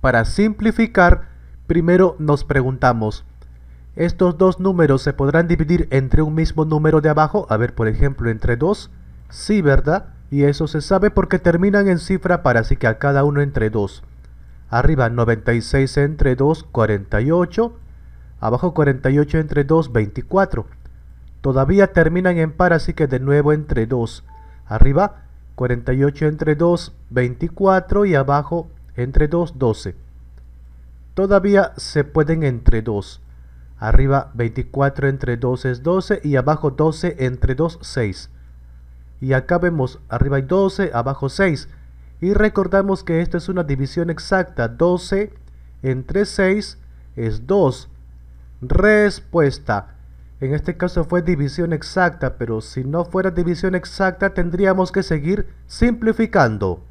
Para simplificar, primero nos preguntamos, ¿estos dos números se podrán dividir entre un mismo número de abajo? A ver, por ejemplo, entre 2. Sí, ¿verdad? Y eso se sabe porque terminan en cifra para así que a cada uno entre 2. Arriba 96 entre 2, 48. Abajo 48 entre 2, 24. Todavía terminan en par, así que de nuevo entre 2. Arriba 48 entre 2, 24 y abajo entre 2, 12. Todavía se pueden entre 2. Arriba 24 entre 2 es 12 y abajo 12 entre 2, 6. Y acá vemos arriba hay 12, abajo 6. Y recordamos que esto es una división exacta. 12 entre 6 es 2. Respuesta. En este caso fue división exacta, pero si no fuera división exacta tendríamos que seguir simplificando.